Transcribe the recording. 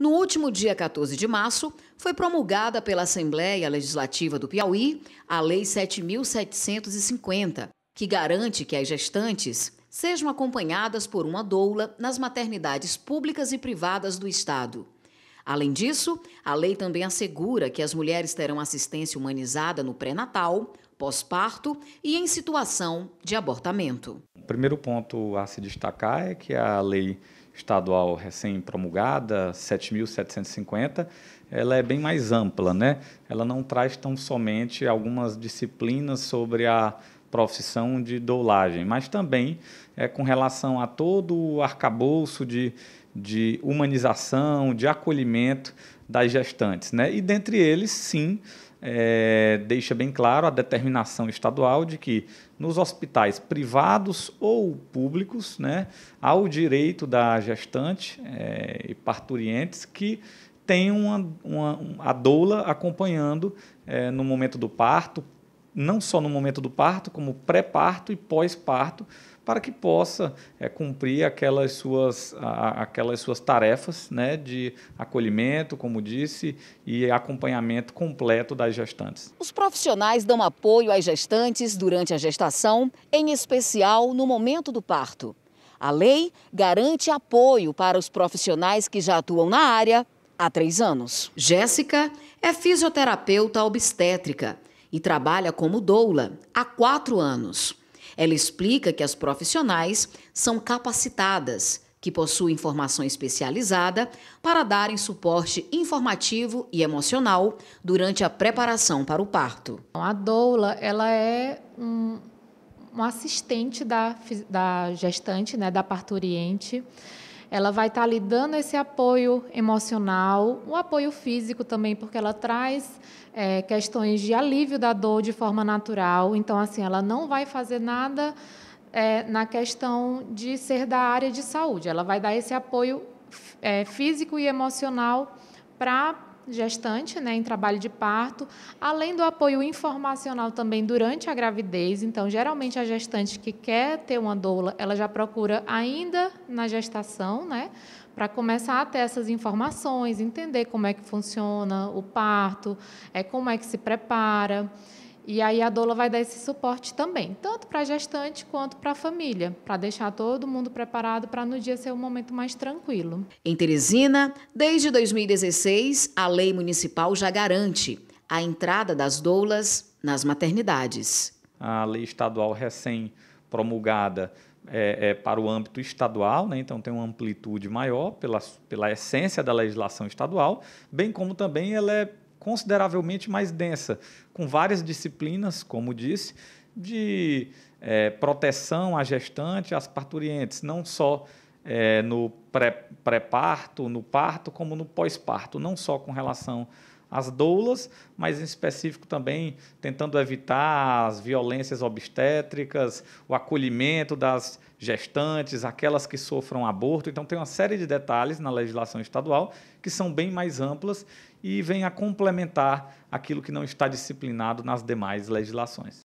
No último dia 14 de março, foi promulgada pela Assembleia Legislativa do Piauí a Lei 7.750, que garante que as gestantes sejam acompanhadas por uma doula nas maternidades públicas e privadas do Estado. Além disso, a lei também assegura que as mulheres terão assistência humanizada no pré-natal, pós-parto e em situação de abortamento. O primeiro ponto a se destacar é que a lei estadual recém-promulgada, 7.750, ela é bem mais ampla, né? Ela não traz tão somente algumas disciplinas sobre a profissão de doulagem, mas também é com relação a todo o arcabouço de, de humanização, de acolhimento das gestantes, né? E dentre eles, sim, é, deixa bem claro a determinação estadual de que nos hospitais privados ou públicos né, há o direito da gestante é, e parturientes que tenham uma, uma, a doula acompanhando é, no momento do parto, não só no momento do parto, como pré-parto e pós-parto, para que possa é, cumprir aquelas suas, a, aquelas suas tarefas né, de acolhimento, como disse, e acompanhamento completo das gestantes. Os profissionais dão apoio às gestantes durante a gestação, em especial no momento do parto. A lei garante apoio para os profissionais que já atuam na área há três anos. Jéssica é fisioterapeuta obstétrica e trabalha como doula há quatro anos. Ela explica que as profissionais são capacitadas, que possuem formação especializada para darem suporte informativo e emocional durante a preparação para o parto. Então, a doula ela é um, um assistente da, da gestante, né, da parturiente ela vai estar tá lhe dando esse apoio emocional, o um apoio físico também, porque ela traz é, questões de alívio da dor de forma natural. Então, assim, ela não vai fazer nada é, na questão de ser da área de saúde. Ela vai dar esse apoio é, físico e emocional para gestante, né, em trabalho de parto, além do apoio informacional também durante a gravidez. Então, geralmente a gestante que quer ter uma doula, ela já procura ainda na gestação, né, para começar a ter essas informações, entender como é que funciona o parto, é como é que se prepara. E aí a doula vai dar esse suporte também, tanto para a gestante quanto para a família, para deixar todo mundo preparado para no dia ser um momento mais tranquilo. Em Teresina, desde 2016, a lei municipal já garante a entrada das doulas nas maternidades. A lei estadual recém promulgada é, é, para o âmbito estadual, né? então tem uma amplitude maior pela, pela essência da legislação estadual, bem como também ela é consideravelmente mais densa, com várias disciplinas, como disse, de é, proteção à gestante, às parturientes, não só é, no pré-parto, no parto, como no pós-parto, não só com relação as doulas, mas em específico também tentando evitar as violências obstétricas, o acolhimento das gestantes, aquelas que sofram aborto. Então, tem uma série de detalhes na legislação estadual que são bem mais amplas e vêm a complementar aquilo que não está disciplinado nas demais legislações.